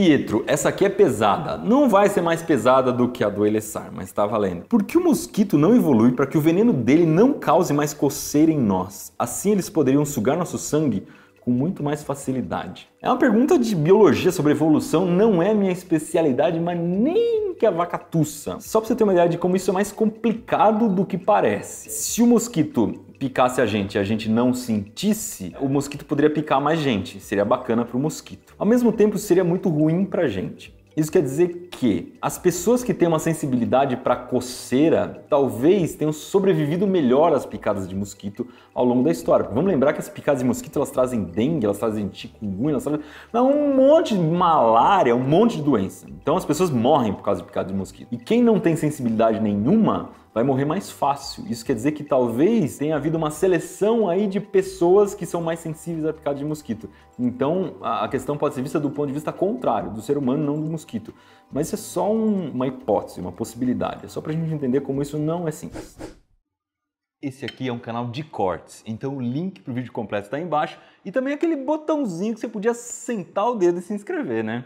Pietro, essa aqui é pesada. Não vai ser mais pesada do que a do Elessar, mas está valendo. Por que o mosquito não evolui para que o veneno dele não cause mais coceira em nós? Assim eles poderiam sugar nosso sangue com muito mais facilidade. É uma pergunta de biologia sobre evolução, não é minha especialidade, mas nem que a vaca tussa. Só para você ter uma ideia de como isso é mais complicado do que parece. Se o mosquito picasse a gente e a gente não sentisse, o mosquito poderia picar mais gente. Seria bacana para o mosquito. Ao mesmo tempo, seria muito ruim para a gente. Isso quer dizer que as pessoas que têm uma sensibilidade para coceira talvez tenham sobrevivido melhor às picadas de mosquito ao longo da história. Vamos lembrar que as picadas de mosquito elas trazem dengue, elas trazem chikungunya, elas trazem um monte de malária, um monte de doença. Então as pessoas morrem por causa de picadas de mosquito. E quem não tem sensibilidade nenhuma vai morrer mais fácil. Isso quer dizer que talvez tenha havido uma seleção aí de pessoas que são mais sensíveis a picada de mosquito. Então a questão pode ser vista do ponto de vista contrário, do ser humano, não do mosquito. Mas isso é só um, uma hipótese, uma possibilidade. É só para a gente entender como isso não é simples. Esse aqui é um canal de cortes, então o link para o vídeo completo está embaixo e também aquele botãozinho que você podia sentar o dedo e se inscrever, né?